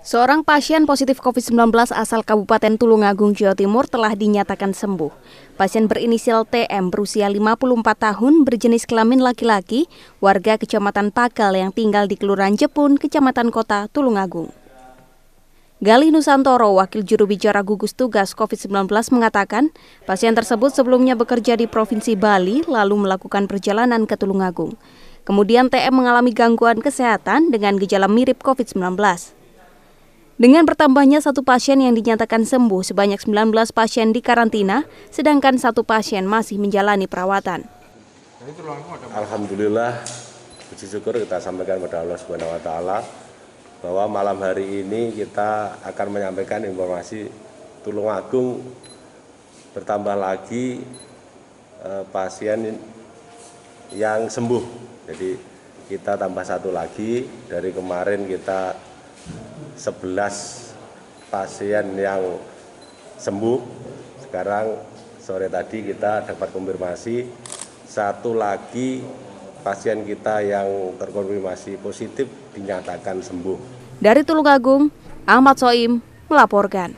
Seorang pasien positif COVID-19 asal Kabupaten Tulungagung, Jawa Timur telah dinyatakan sembuh. Pasien berinisial TM berusia 54 tahun berjenis kelamin laki-laki, warga Kecamatan Pakal yang tinggal di Kelurahan Jepun, Kecamatan Kota, Tulungagung. Galih Nusantoro, wakil juru bicara gugus tugas COVID-19 mengatakan, pasien tersebut sebelumnya bekerja di Provinsi Bali lalu melakukan perjalanan ke Tulungagung. Kemudian TM mengalami gangguan kesehatan dengan gejala mirip COVID-19. Dengan bertambahnya satu pasien yang dinyatakan sembuh, sebanyak 19 pasien di karantina, sedangkan satu pasien masih menjalani perawatan. Alhamdulillah, puji syukur kita sampaikan kepada Allah Subhanahu Wa Taala bahwa malam hari ini kita akan menyampaikan informasi tulung agung bertambah lagi eh, pasien yang sembuh. Jadi kita tambah satu lagi dari kemarin kita 11 pasien yang sembuh. Sekarang sore tadi kita dapat konfirmasi satu lagi pasien kita yang terkonfirmasi positif dinyatakan sembuh. Dari Tulungagung, Ahmad Soim melaporkan.